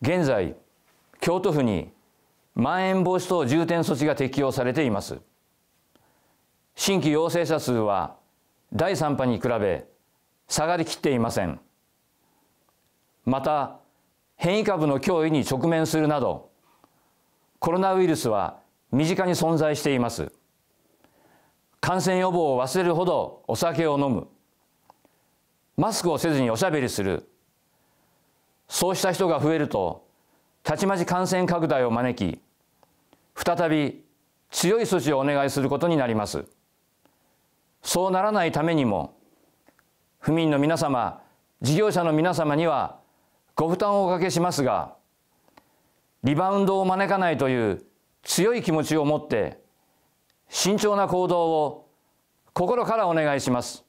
現在京都府にまん延防止等重点措置が適用されています新規陽性者数は第3波に比べ下がりきっていませんまた変異株の脅威に直面するなどコロナウイルスは身近に存在しています感染予防を忘れるほどお酒を飲むマスクをせずにおしゃべりするそうした人が増えるとたちまち感染拡大を招き再び強い措置をお願いすることになりますそうならないためにも府民の皆様事業者の皆様にはご負担をおかけしますがリバウンドを招かないという強い気持ちを持って慎重な行動を心からお願いします